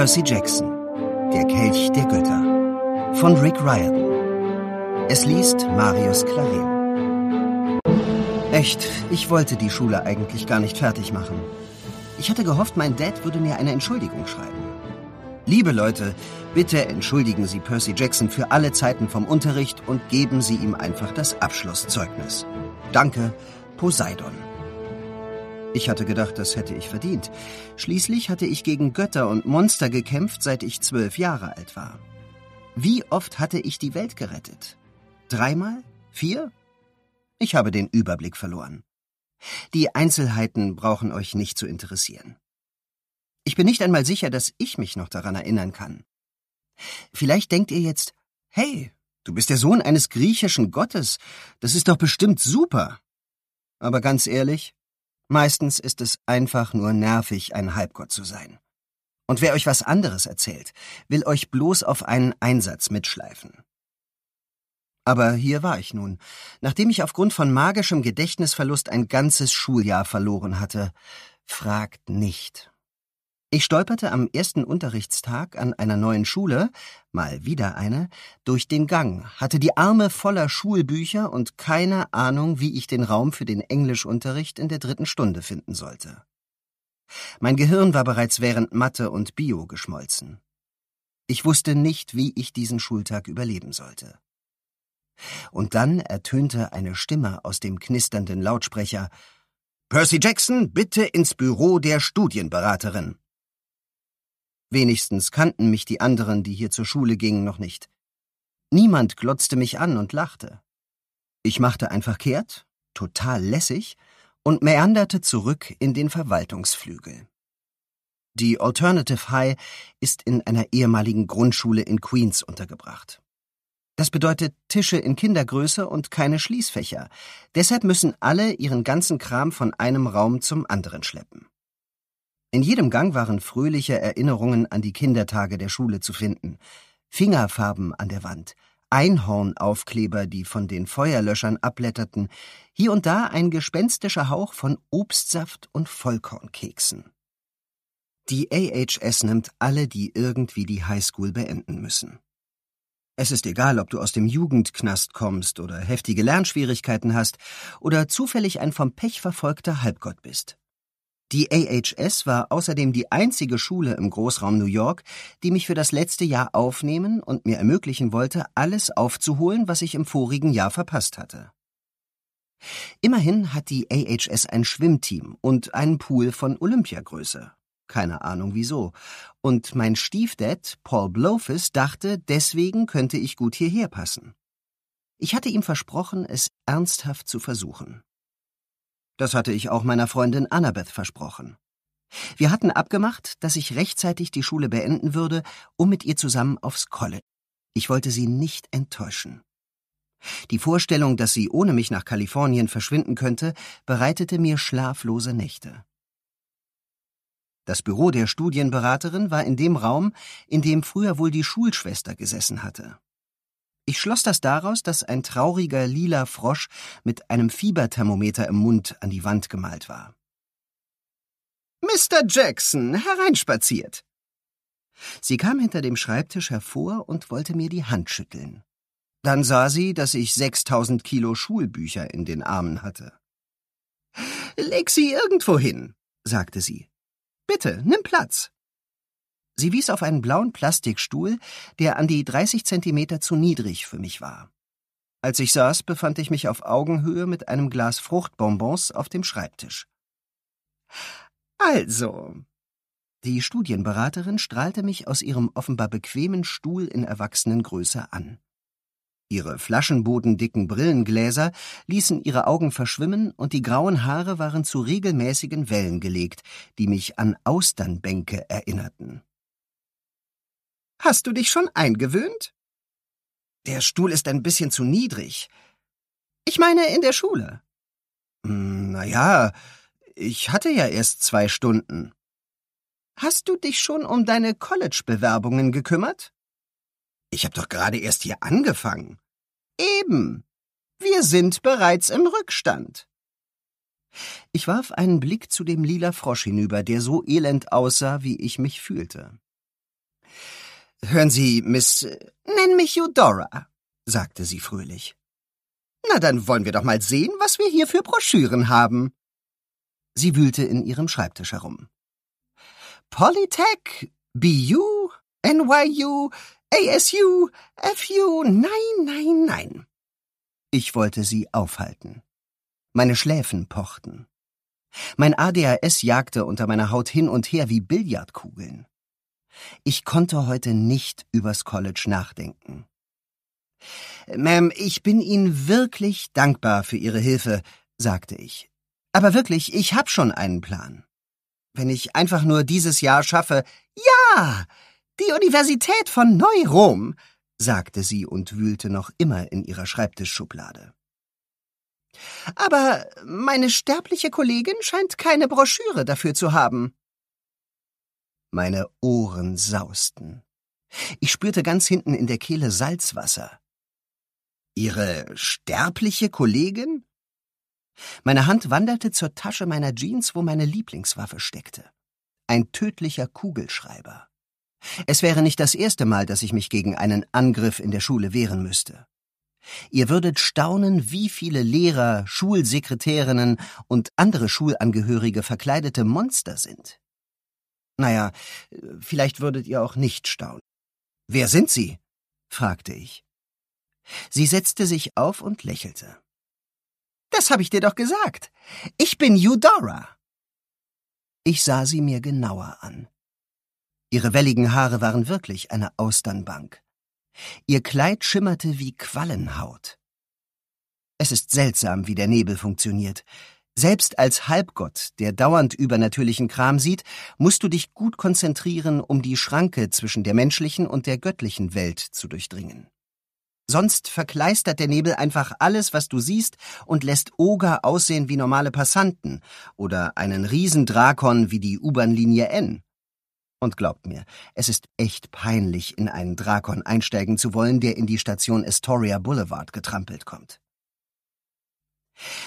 Percy Jackson Der Kelch der Götter von Rick Riordan. Es liest Marius Clarin. Echt, ich wollte die Schule eigentlich gar nicht fertig machen. Ich hatte gehofft, mein Dad würde mir eine Entschuldigung schreiben. Liebe Leute, bitte entschuldigen Sie Percy Jackson für alle Zeiten vom Unterricht und geben Sie ihm einfach das Abschlusszeugnis. Danke, Poseidon. Ich hatte gedacht, das hätte ich verdient. Schließlich hatte ich gegen Götter und Monster gekämpft, seit ich zwölf Jahre alt war. Wie oft hatte ich die Welt gerettet? Dreimal? Vier? Ich habe den Überblick verloren. Die Einzelheiten brauchen euch nicht zu interessieren. Ich bin nicht einmal sicher, dass ich mich noch daran erinnern kann. Vielleicht denkt ihr jetzt, hey, du bist der Sohn eines griechischen Gottes, das ist doch bestimmt super. Aber ganz ehrlich, Meistens ist es einfach nur nervig, ein Halbgott zu sein. Und wer euch was anderes erzählt, will euch bloß auf einen Einsatz mitschleifen. Aber hier war ich nun, nachdem ich aufgrund von magischem Gedächtnisverlust ein ganzes Schuljahr verloren hatte. Fragt nicht. Ich stolperte am ersten Unterrichtstag an einer neuen Schule, mal wieder eine, durch den Gang, hatte die Arme voller Schulbücher und keine Ahnung, wie ich den Raum für den Englischunterricht in der dritten Stunde finden sollte. Mein Gehirn war bereits während Mathe und Bio geschmolzen. Ich wusste nicht, wie ich diesen Schultag überleben sollte. Und dann ertönte eine Stimme aus dem knisternden Lautsprecher Percy Jackson, bitte ins Büro der Studienberaterin. Wenigstens kannten mich die anderen, die hier zur Schule gingen, noch nicht. Niemand glotzte mich an und lachte. Ich machte einfach kehrt, total lässig, und meanderte zurück in den Verwaltungsflügel. Die Alternative High ist in einer ehemaligen Grundschule in Queens untergebracht. Das bedeutet Tische in Kindergröße und keine Schließfächer. Deshalb müssen alle ihren ganzen Kram von einem Raum zum anderen schleppen. In jedem Gang waren fröhliche Erinnerungen an die Kindertage der Schule zu finden. Fingerfarben an der Wand, Einhornaufkleber, die von den Feuerlöschern abblätterten, hier und da ein gespenstischer Hauch von Obstsaft und Vollkornkeksen. Die AHS nimmt alle, die irgendwie die Highschool beenden müssen. Es ist egal, ob du aus dem Jugendknast kommst oder heftige Lernschwierigkeiten hast oder zufällig ein vom Pech verfolgter Halbgott bist. Die AHS war außerdem die einzige Schule im Großraum New York, die mich für das letzte Jahr aufnehmen und mir ermöglichen wollte, alles aufzuholen, was ich im vorigen Jahr verpasst hatte. Immerhin hat die AHS ein Schwimmteam und einen Pool von Olympiagröße. Keine Ahnung wieso. Und mein Stiefdad, Paul Blofus, dachte, deswegen könnte ich gut hierher passen. Ich hatte ihm versprochen, es ernsthaft zu versuchen. Das hatte ich auch meiner Freundin Annabeth versprochen. Wir hatten abgemacht, dass ich rechtzeitig die Schule beenden würde, um mit ihr zusammen aufs College. Ich wollte sie nicht enttäuschen. Die Vorstellung, dass sie ohne mich nach Kalifornien verschwinden könnte, bereitete mir schlaflose Nächte. Das Büro der Studienberaterin war in dem Raum, in dem früher wohl die Schulschwester gesessen hatte. Ich schloss das daraus, dass ein trauriger lila Frosch mit einem Fieberthermometer im Mund an die Wand gemalt war. Mr. Jackson, hereinspaziert. Sie kam hinter dem Schreibtisch hervor und wollte mir die Hand schütteln. Dann sah sie, dass ich 6000 Kilo Schulbücher in den Armen hatte. Leg sie irgendwo hin, sagte sie. Bitte, nimm Platz. Sie wies auf einen blauen Plastikstuhl, der an die 30 Zentimeter zu niedrig für mich war. Als ich saß, befand ich mich auf Augenhöhe mit einem Glas Fruchtbonbons auf dem Schreibtisch. Also. Die Studienberaterin strahlte mich aus ihrem offenbar bequemen Stuhl in Erwachsenengröße an. Ihre flaschenbodendicken Brillengläser ließen ihre Augen verschwimmen und die grauen Haare waren zu regelmäßigen Wellen gelegt, die mich an Austernbänke erinnerten. Hast du dich schon eingewöhnt? Der Stuhl ist ein bisschen zu niedrig. Ich meine, in der Schule. Hm, na ja, ich hatte ja erst zwei Stunden. Hast du dich schon um deine College-Bewerbungen gekümmert? Ich habe doch gerade erst hier angefangen. Eben. Wir sind bereits im Rückstand. Ich warf einen Blick zu dem lila Frosch hinüber, der so elend aussah, wie ich mich fühlte. Hören Sie, Miss... Nenn mich Eudora, sagte sie fröhlich. Na, dann wollen wir doch mal sehen, was wir hier für Broschüren haben. Sie wühlte in ihrem Schreibtisch herum. Polytech, BU, NYU, ASU, FU, nein, nein, nein. Ich wollte sie aufhalten. Meine Schläfen pochten. Mein ADHS jagte unter meiner Haut hin und her wie Billardkugeln. Ich konnte heute nicht übers College nachdenken. Ma'am, ich bin Ihnen wirklich dankbar für Ihre Hilfe, sagte ich. Aber wirklich, ich hab schon einen Plan. Wenn ich einfach nur dieses Jahr schaffe, ja, die Universität von Neu-Rom, sagte sie und wühlte noch immer in ihrer Schreibtischschublade. Aber meine sterbliche Kollegin scheint keine Broschüre dafür zu haben. Meine Ohren sausten. Ich spürte ganz hinten in der Kehle Salzwasser. Ihre sterbliche Kollegin? Meine Hand wanderte zur Tasche meiner Jeans, wo meine Lieblingswaffe steckte. Ein tödlicher Kugelschreiber. Es wäre nicht das erste Mal, dass ich mich gegen einen Angriff in der Schule wehren müsste. Ihr würdet staunen, wie viele Lehrer, Schulsekretärinnen und andere Schulangehörige verkleidete Monster sind. Naja, vielleicht würdet ihr auch nicht staunen. Wer sind Sie? fragte ich. Sie setzte sich auf und lächelte. Das habe ich dir doch gesagt. Ich bin Eudora. Ich sah sie mir genauer an. Ihre welligen Haare waren wirklich eine Austernbank. Ihr Kleid schimmerte wie Quallenhaut. Es ist seltsam, wie der Nebel funktioniert. Selbst als Halbgott, der dauernd übernatürlichen Kram sieht, musst du dich gut konzentrieren, um die Schranke zwischen der menschlichen und der göttlichen Welt zu durchdringen. Sonst verkleistert der Nebel einfach alles, was du siehst, und lässt Oger aussehen wie normale Passanten oder einen Riesendrakon wie die U-Bahn-Linie N. Und glaubt mir, es ist echt peinlich, in einen Drakon einsteigen zu wollen, der in die Station Astoria Boulevard getrampelt kommt.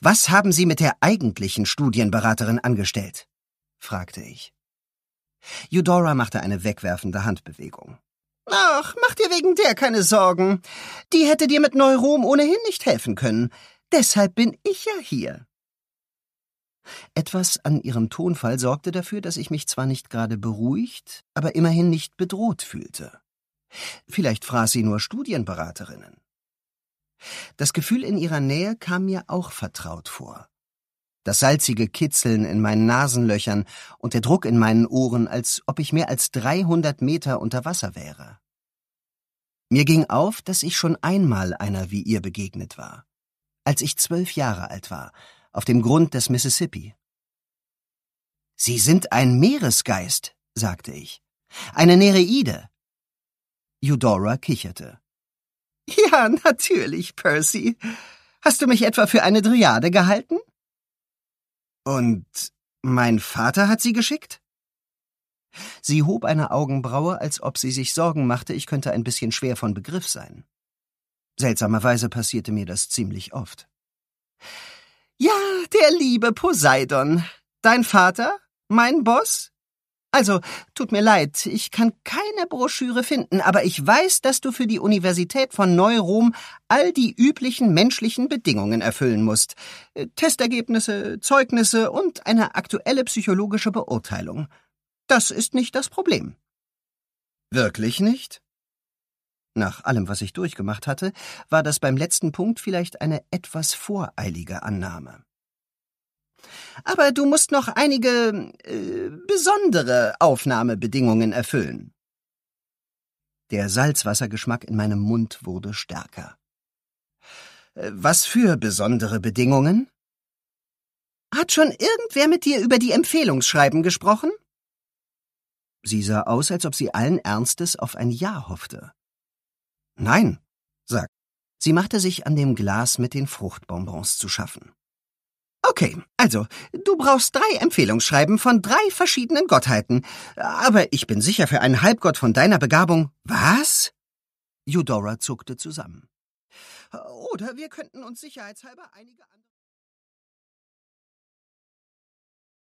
Was haben Sie mit der eigentlichen Studienberaterin angestellt? fragte ich. Eudora machte eine wegwerfende Handbewegung. Ach, mach dir wegen der keine Sorgen. Die hätte dir mit Neurom ohnehin nicht helfen können. Deshalb bin ich ja hier. Etwas an ihrem Tonfall sorgte dafür, dass ich mich zwar nicht gerade beruhigt, aber immerhin nicht bedroht fühlte. Vielleicht fraß sie nur Studienberaterinnen. Das Gefühl in ihrer Nähe kam mir auch vertraut vor. Das salzige Kitzeln in meinen Nasenlöchern und der Druck in meinen Ohren, als ob ich mehr als 300 Meter unter Wasser wäre. Mir ging auf, dass ich schon einmal einer wie ihr begegnet war, als ich zwölf Jahre alt war, auf dem Grund des Mississippi. Sie sind ein Meeresgeist, sagte ich. Eine Nereide. Eudora kicherte. Ja, natürlich, Percy. Hast du mich etwa für eine Dryade gehalten? Und mein Vater hat sie geschickt? Sie hob eine Augenbraue, als ob sie sich Sorgen machte, ich könnte ein bisschen schwer von Begriff sein. Seltsamerweise passierte mir das ziemlich oft. Ja, der liebe Poseidon. Dein Vater? Mein Boss? Also, tut mir leid, ich kann keine Broschüre finden, aber ich weiß, dass du für die Universität von Neurom all die üblichen menschlichen Bedingungen erfüllen musst. Äh, Testergebnisse, Zeugnisse und eine aktuelle psychologische Beurteilung. Das ist nicht das Problem. Wirklich nicht? Nach allem, was ich durchgemacht hatte, war das beim letzten Punkt vielleicht eine etwas voreilige Annahme. Aber du musst noch einige äh, besondere Aufnahmebedingungen erfüllen. Der Salzwassergeschmack in meinem Mund wurde stärker. Äh, was für besondere Bedingungen? Hat schon irgendwer mit dir über die Empfehlungsschreiben gesprochen? Sie sah aus, als ob sie allen Ernstes auf ein Ja hoffte. Nein, sagt. Sie machte sich an dem Glas mit den Fruchtbonbons zu schaffen. Okay, also, du brauchst drei Empfehlungsschreiben von drei verschiedenen Gottheiten. Aber ich bin sicher, für einen Halbgott von deiner Begabung. Was? Eudora zuckte zusammen. Oder wir könnten uns sicherheitshalber einige andere.